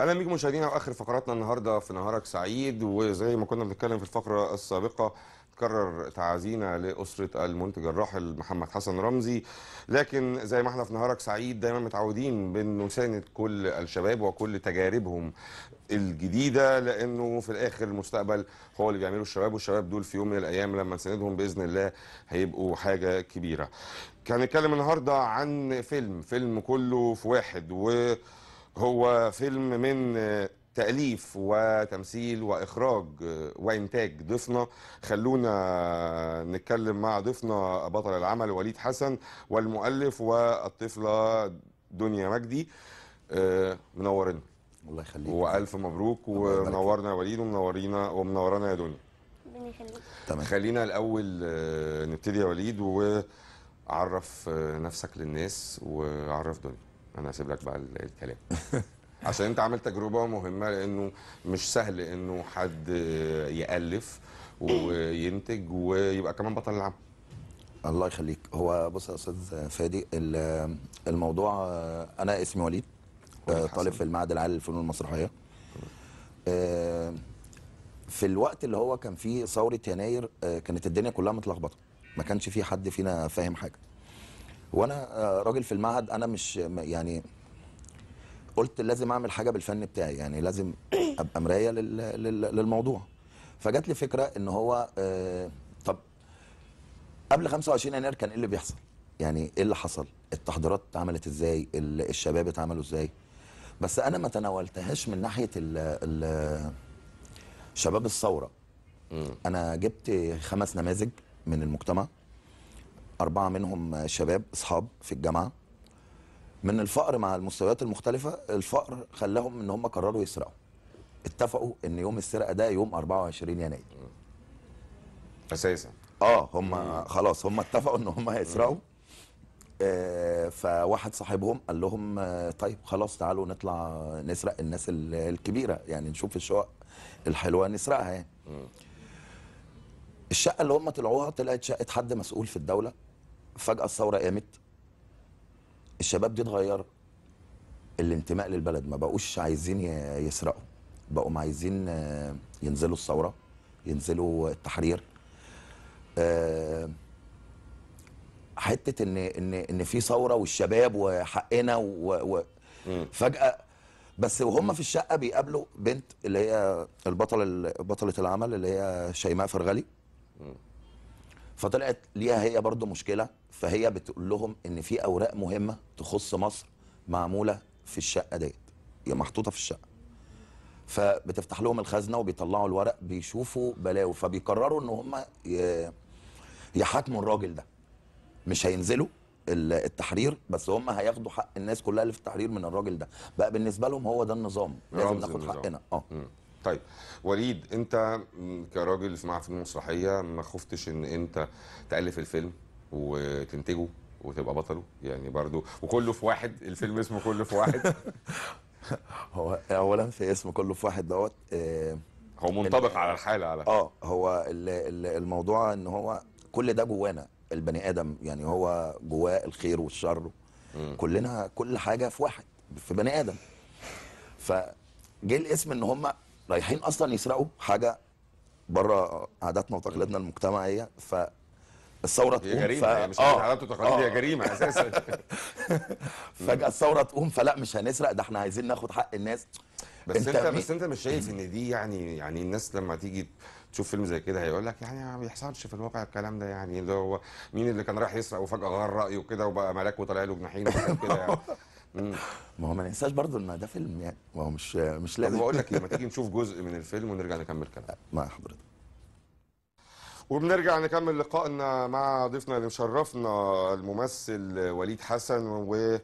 اهلا بيكم مشاهدينا واخر فقراتنا النهارده في نهارك سعيد وزي ما كنا بنتكلم في الفقره السابقه تكرر تعازينا لاسره المنتج الراحل محمد حسن رمزي لكن زي ما احنا في نهارك سعيد دايما متعودين بنساند كل الشباب وكل تجاربهم الجديده لانه في الاخر المستقبل هو اللي بيعمله الشباب والشباب دول في يوم من الايام لما نساندهم باذن الله هيبقوا حاجه كبيره. هنتكلم النهارده عن فيلم فيلم كله في واحد و هو فيلم من آه، تأليف وتمثيل وإخراج آه، وإنتاج ضيفنا خلونا نتكلم مع ضيفنا بطل العمل وليد حسن والمؤلف والطفلة دنيا مجدي آه، منورنا الله يخليك والف مبروك ومنورنا يا وليد ومنورينا ومنورانا يا دنيا ربنا يخليك تمام خلينا الاول نبتدي يا وليد وعرف نفسك للناس وعرف دنيا انا هسيب لك بقى الكلام عشان انت عملت تجربه مهمه لانه مش سهل انه حد يالف وينتج ويبقى كمان بطل العام الله يخليك هو بص يا استاذ فادي الموضوع انا اسمي وليد طالب في المعهد العالي للفنون المسرحيه آه، في الوقت اللي هو كان فيه ثوره يناير آه، كانت الدنيا كلها متلخبطه ما كانش في حد فينا فاهم حاجه وانا آه، راجل في المعهد انا مش يعني قلت لازم اعمل حاجه بالفن بتاعي يعني لازم ابقى مرايه للموضوع فجت لي فكره ان هو آه، طب قبل 25 يناير كان ايه اللي بيحصل يعني ايه اللي حصل التحضيرات اتعملت ازاي الشباب اتعملوا ازاي بس انا ما تناولتهاش من ناحيه الـ الـ شباب الثوره انا جبت خمس نماذج من المجتمع أربعة منهم شباب أصحاب في الجامعة من الفقر مع المستويات المختلفة الفقر خلاهم إن هم قرروا يسرقوا اتفقوا إن يوم السرقة ده يوم 24 يناير أساسا اه هم خلاص هم اتفقوا إن هم هيسرقوا آه فواحد صاحبهم قال لهم آه طيب خلاص تعالوا نطلع نسرق الناس الكبيرة يعني نشوف الشقق الحلوة نسرقها يعني الشقة اللي هم طلعوها طلعت شقة حد مسؤول في الدولة فجأة الثورة قامت الشباب دي اتغير الانتماء للبلد ما بقوش عايزين يسرقوا بقوا عايزين آه، ينزلوا الثورة ينزلوا التحرير آه، حتة ان ان ان في ثورة والشباب وحقنا و, و فجأة بس وهم في الشقة بيقابلوا بنت اللي هي البطلة بطلة العمل اللي هي شيماء فرغلي فطلعت ليها هي برضو مشكله فهي بتقول لهم ان في اوراق مهمه تخص مصر معموله في الشقه ديت هي محطوطه في الشقه فبتفتح لهم الخزنه وبيطلعوا الورق بيشوفوا بلاوي فبيقرروا ان هم يحاكموا الراجل ده مش هينزلوا التحرير بس هم هياخدوا حق الناس كلها اللي في التحرير من الراجل ده بقى بالنسبه لهم هو ده النظام لازم ناخد حقنا اه طيب وليد انت كراجل في معهد المسرحيه ما خفتش ان انت تالف الفيلم وتنتجه وتبقى بطله يعني برضو وكله في واحد الفيلم اسمه كله في واحد هو اولا في اسم كله في واحد دوت آه، هو منطبق على الحاله على اه هو الموضوع ان هو كل ده جوانا البني ادم يعني هو جواه الخير والشر كلنا كل حاجه في واحد في بني ادم فجه الاسم ان هم رايحين اصلا يسرقوا حاجه بره عاداتنا وتقاليدنا المجتمعيه ف الثوره تقوم جريمة ف... مش آه. عادات وتقاليد هي آه. جريمه اساسا فجاه الثوره تقوم فلا مش هنسرق ده احنا عايزين ناخد حق الناس بس انت, انت بس انت مش شايف ان دي يعني يعني الناس لما تيجي تشوف فيلم زي كده هيقول لك يعني ما بيحصلش في الواقع الكلام ده يعني اللي هو مين اللي كان رايح يسرق وفجاه غير رايه كده وبقى ملاك وطلع له جناحين وكده يعني ما هو ما ننساش برضه ان ده فيلم يعني ما هو مش مش لازم بقول لك لما إيه، تيجي نشوف جزء من الفيلم ونرجع نكمل كلام مع حضرتك وبنرجع نكمل لقائنا مع ضيفنا اللي مشرفنا الممثل وليد حسن و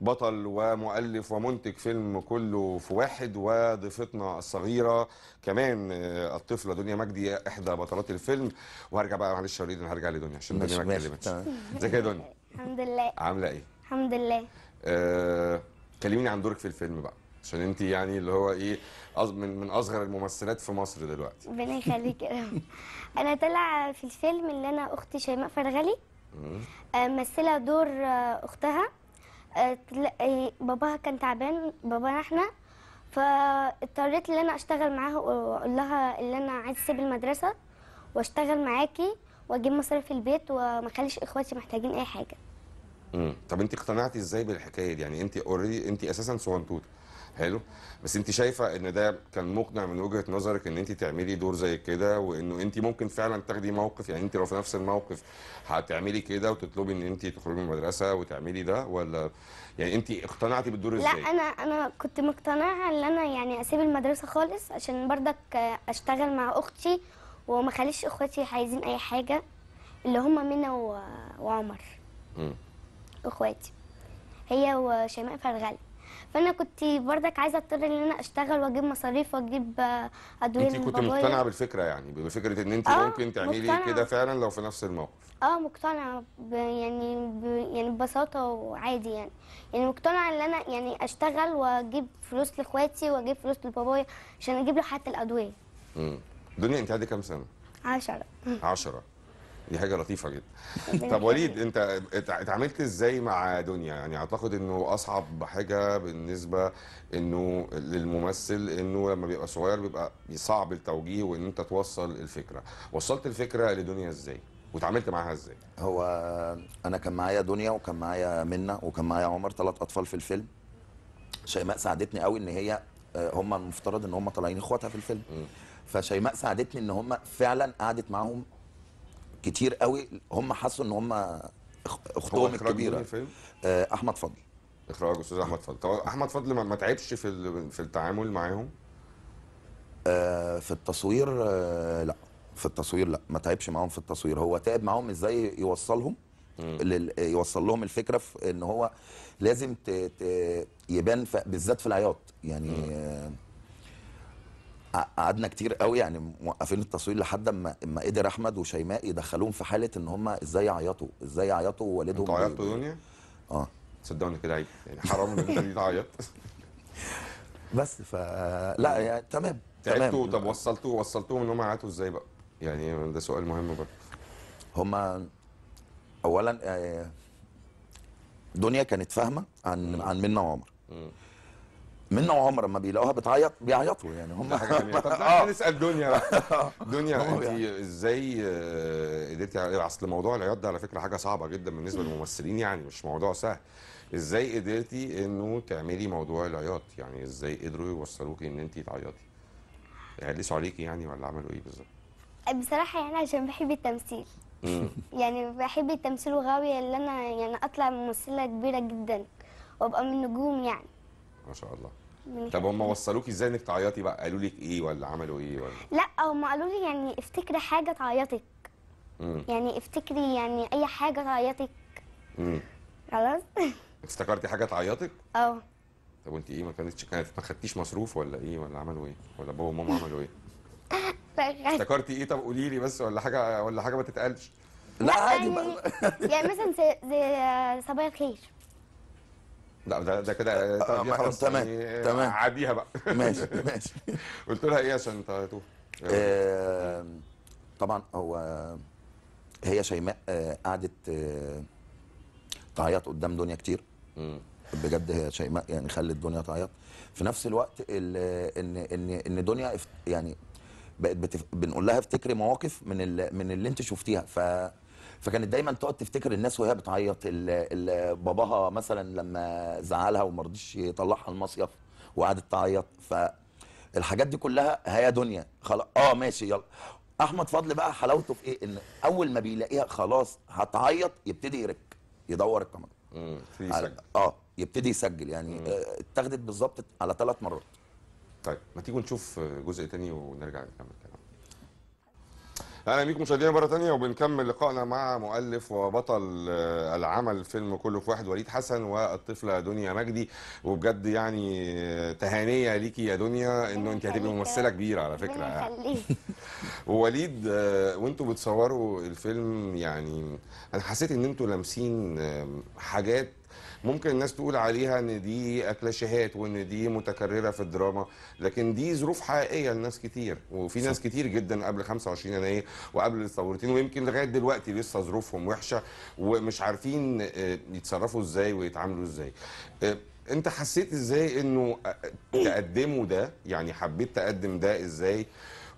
بطل ومؤلف ومنتج فيلم كله في واحد وضيفتنا الصغيرة كمان آه، الطفلة دنيا مجدي إحدى بطلات الفيلم وهرجع بقى معلش يا وليد أنا هرجع لدنيا عشان دنيا ما اتكلمتش ازيك يا دنيا؟ الحمد لله عاملة إيه؟ الحمد لله آه كلميني عن دورك في الفيلم بقى عشان انت يعني اللي هو ايه من من اصغر الممثلات في مصر دلوقتي ربنا يخليك انا طالعه في الفيلم اللي انا اختي شيماء فرغلي آه، ممثله دور آه، اختها آه، باباها كان تعبان باباها احنا فاضطريت ان انا اشتغل معاها واقول لها ان انا عايز اسيب المدرسه واشتغل معاكي واجيب مصاريف البيت وما اخليش اخواتي محتاجين اي حاجه مم. طب انت اقتنعتي ازاي بالحكايه دي يعني انت اوريدي انت اساسا صغنطوطه حلو بس انت شايفه ان ده كان مقنع من وجهه نظرك ان انت تعملي دور زي كده وانه انت ممكن فعلا تاخدي موقف يعني انت لو في نفس الموقف هتعملي كده وتطلبي ان انت تخرجي من المدرسه وتعملي ده ولا يعني انت اقتنعتي بالدور ازاي؟ لا انا انا كنت مقتنعه ان انا يعني اسيب المدرسه خالص عشان برضك اشتغل مع اختي وما اخواتي عايزين اي حاجه اللي هم منى وعمر. امم اخواتي هي وشيماء فرغلي فانا كنت بردك عايزه اضطر ان انا اشتغل واجيب مصاريف واجيب ادويه انت كنت مقتنعه بالفكره يعني بفكره ان انت آه، ممكن تعملي كده فعلا لو في نفس الموقف اه مقتنعه يعني ب يعني ببساطه وعادي يعني يعني مقتنعه ان انا يعني اشتغل واجيب فلوس لاخواتي واجيب فلوس لبابايا عشان اجيب له حتى الادويه امم دنيا انت عندك كام سنه 10 10 دي حاجه لطيفه جدا طب وليد انت اتعاملت ازاي مع دنيا يعني اعتقد انه اصعب حاجه بالنسبه انه للممثل انه لما بيبقى صغير بيبقى صعب التوجيه وان انت توصل الفكره وصلت الفكره لدنيا ازاي وتعاملت معاها ازاي هو انا كان معايا دنيا وكان معايا منى وكان معايا عمر ثلاث اطفال في الفيلم شيماء ساعدتني قوي ان هي آه، هم المفترض ان هم طالعين اخواتها في الفيلم فشيماء ساعدتني ان هم فعلا قعدت معاهم كتير قوي هم حسوا ان هم اختهم الكبيره آه، احمد فضل اخراج استاذ احمد فضل طب احمد فضل ما تعبش في في التعامل معاهم آه في التصوير آه لا في التصوير لا ما تعبش معاهم في التصوير هو تعب معاهم ازاي يوصلهم يوصل لهم الفكره في ان هو لازم ت... ت... يبان ف... بالذات في العياط يعني مم. آه، قعدنا كتير قوي يعني موقفين التصوير لحد اما اما قدر احمد وشيماء يدخلوهم في حاله ان هم ازاي يعيطوا ازاي يعيطوا ووالدهم انتوا عيطتوا دنيا؟ يعني؟ اه صدقني كده عيب يعني حرام ان انت تعيط بس ف لا يعني, يعني تمام تعبتوا طب وصلتوا وصلتوهم ان هم يعيطوا ازاي بقى؟ يعني ده سؤال مهم برضه هم اولا آه، دنيا كانت فاهمه عن عن منى وعمر منا وعمر لما بيلاقوها بتعيط بيعيطوا يعني هم حاجه جميله طب آه. نسال دنيا بقى آه. دنيا انت يعني. ازاي آه، قدرتي اصل موضوع العياط ده على فكره حاجه صعبه جدا بالنسبه للممثلين يعني مش موضوع سهل ازاي قدرتي انه تعملي موضوع العياط يعني ازاي قدروا يوصلوكي ان انت تعيطي قلسوا عليكي يعني ولا عملوا ايه بالظبط بصراحه يعني عشان بحب التمثيل يعني بحب التمثيل وغاويه اللي انا يعني اطلع ممثله كبيره جدا وابقى من نجوم يعني ما شاء الله طب هم وصلوكي ازاي انك تعيطي بقى قالوا لك ايه ولا عملوا ايه ولا لا هم قالوا لي يعني افتكري حاجه تعيطك يعني افتكري يعني اي حاجه تعيطك خلاص افتكرتي حاجه تعيطك اه طب وانت ايه ما كانتش كانت ما خدتيش مصروف ولا ايه ولا عملوا ايه ولا بابا وماما عملوا ايه افتكرتي ايه طب قولي لي بس ولا حاجه ولا حاجه ما تتقالش لا عادي يعني, يعني مثلا زي صبايا الخير لا ده ده كده آه، آه، خلاص تمام يعني تمام عاديها بقى ماشي ماشي قلت لها ايه عشان تطوف طيب، طيب، طبعا هو هي شيماء آه، قعدت تعيط قدام دنيا كتير بجد هي شيماء يعني خلت دنيا تعيط في نفس الوقت ان ان ان دنيا يعني بقت بنقول لها افتكري مواقف من من اللي انت شفتيها ف فكانت دايما تقعد تفتكر الناس وهي بتعيط باباها مثلا لما زعلها وما رضيش يطلعها المصيف وقعدت تعيط فالحاجات دي كلها هيا دنيا خلاص اه ماشي يلا احمد فضل بقى حلاوته في ايه ان اول ما بيلاقيها خلاص هتعيط يبتدي يرك يدور الكاميرا امم اه يبتدي يسجل يعني آه، اتخذت بالظبط على ثلاث مرات طيب ما تيجوا نشوف جزء تاني ونرجع نكمل اهلا بيكم مشاهدينا مره تانية وبنكمل لقائنا مع مؤلف وبطل آه، العمل فيلم كله في واحد وليد حسن والطفله دنيا مجدي وبجد يعني آه، تهانيه ليكي يا دنيا انه انت هتبقي ممثله كبيره على فكره يعني. ووليد آه، وانتوا بتصوروا الفيلم يعني انا حسيت ان انتوا لامسين حاجات ممكن الناس تقول عليها ان دي اكلاشيهات وان دي متكرره في الدراما لكن دي ظروف حقيقيه لناس كتير وفي ناس كتير جدا قبل 25 يناير وقبل الثورتين ويمكن لغايه دلوقتي لسه ظروفهم وحشه ومش عارفين آه، يتصرفوا ازاي ويتعاملوا ازاي آه، انت حسيت ازاي انه آه، تقدموا ده يعني حبيت تقدم ده ازاي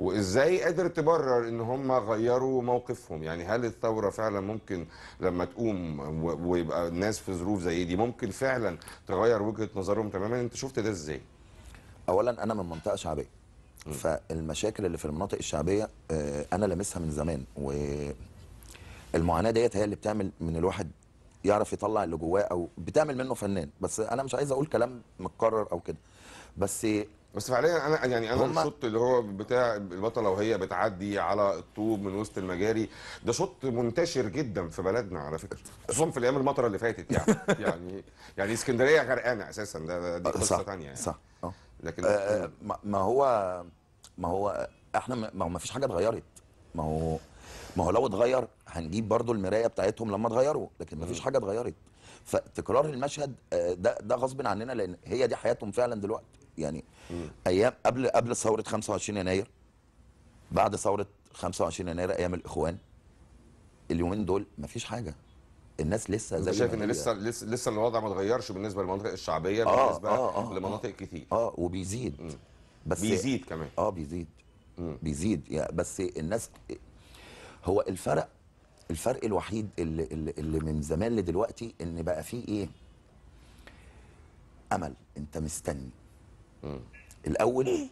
وازاي قادر تبرر ان هم غيروا موقفهم يعني هل الثوره فعلا ممكن لما تقوم ويبقى الناس في ظروف زي دي ممكن فعلا تغير وجهه نظرهم تماما انت شفت ده ازاي اولا انا من منطقه شعبيه فالمشاكل اللي في المناطق الشعبيه آه، انا لامسها من زمان والمعاناه ديت هي اللي بتعمل من الواحد يعرف يطلع اللي جواه او بتعمل منه فنان بس انا مش عايز اقول كلام متكرر او كده بس بس فعليا انا يعني انا الشوط اللي هو بتاع البطله وهي بتعدي على الطوب من وسط المجاري ده شوط منتشر جدا في بلدنا على فكره خصوصا في الايام المطره اللي فاتت يعني يعني يعني اسكندريه غرقانه اساسا ده دي قصه ثانيه يعني صح اه لكن آه ما هو ما هو احنا ما هو ما فيش حاجه اتغيرت ما هو ما هو لو اتغير هنجيب برضو المرايه بتاعتهم لما اتغيروا لكن ما فيش حاجه اتغيرت فتكرار المشهد آه، ده ده غصب عننا لان هي دي حياتهم فعلا دلوقتي يعني ايام قبل قبل ثوره 25 يناير بعد ثوره 25 يناير ايام الاخوان اليومين دول مفيش حاجه الناس لسه زي شايف ان لسه لسه لسه الوضع ما اتغيرش بالنسبه للمناطق الشعبيه آه بالنسبه آه آه, آه. لمناطق آه كتير اه وبيزيد مم. بس بيزيد كمان اه بيزيد مم. بيزيد يعني بس الناس هو الفرق الفرق الوحيد اللي, اللي, اللي من زمان لدلوقتي ان بقى فيه ايه امل انت مستني الاول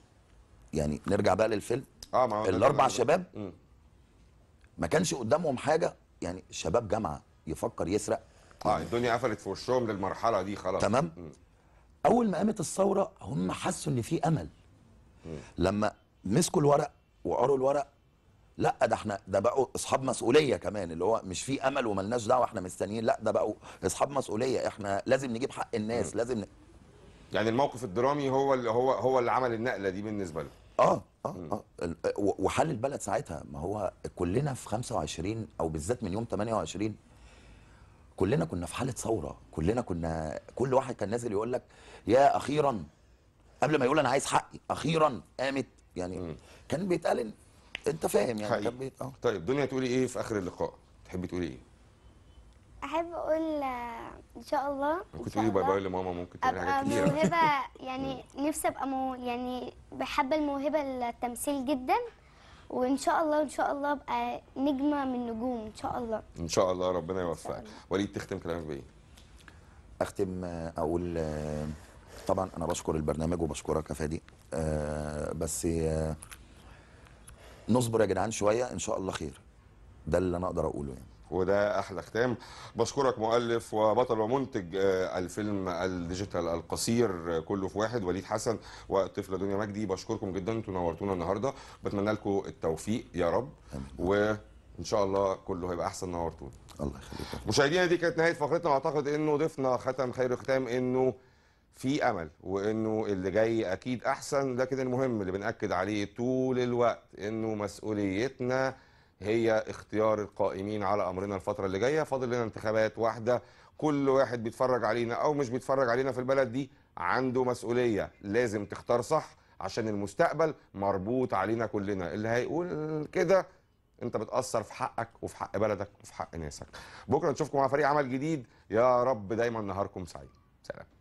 يعني نرجع بقى للفيلم اه ما الاربع شباب ما كانش قدامهم حاجه يعني شباب جامعه يفكر يسرق اه الدنيا قفلت في وشهم للمرحله دي خلاص تمام مم. اول ما قامت الثوره هم حسوا ان في امل مم. لما مسكوا الورق وقروا الورق لا ده احنا ده بقوا اصحاب مسؤوليه كمان اللي هو مش في امل وملناش دعوه احنا مستنيين لا ده بقوا اصحاب مسؤوليه احنا لازم نجيب حق الناس لازم ن... يعني الموقف الدرامي هو اللي هو هو اللي عمل النقله دي بالنسبه له اه اه اه وحل البلد ساعتها ما هو كلنا في 25 او بالذات من يوم 28 كلنا كنا في حاله ثوره كلنا كنا كل واحد كان نازل يقول لك يا اخيرا قبل ما يقول انا عايز حقي اخيرا قامت يعني م. كان بيتقال انت فاهم يعني حقيقي. كان بيت... آه. طيب دنيا تقولي ايه في اخر اللقاء تحبي تقولي ايه احب اقول آه، ان شاء الله ممكن تقولي باي باي لماما ممكن تقولي حاجات كتير موهبه يعني نفسي ابقى مو يعني بحب الموهبه التمثيل جدا وان شاء الله ان شاء الله ابقى نجمه من نجوم ان شاء الله ان شاء الله ربنا يوفقك وليد تختم كلامك بايه اختم آه، اقول آه، طبعا انا بشكر البرنامج وبشكرك يا فادي أه بس نصبر يا جدعان شويه ان شاء الله خير ده اللي انا اقدر اقوله يعني وده احلى ختام بشكرك مؤلف وبطل ومنتج آه، الفيلم الديجيتال القصير آه، كله في واحد وليد حسن وطفل دنيا مجدي بشكركم جدا انتوا نورتونا النهارده بتمنى لكم التوفيق يا رب وان شاء الله كله هيبقى احسن نورتونا الله يخليك مشاهدينا دي كانت نهايه فقرتنا واعتقد انه ضيفنا ختم خير ختام انه في امل وانه اللي جاي اكيد احسن لكن المهم اللي بناكد عليه طول الوقت انه مسؤوليتنا هي اختيار القائمين على امرنا الفتره اللي جايه فاضل لنا انتخابات واحده كل واحد بيتفرج علينا او مش بيتفرج علينا في البلد دي عنده مسؤوليه لازم تختار صح عشان المستقبل مربوط علينا كلنا اللي هيقول كده انت بتاثر في حقك وفي حق بلدك وفي حق ناسك بكره نشوفكم مع فريق عمل جديد يا رب دايما نهاركم سعيد سلام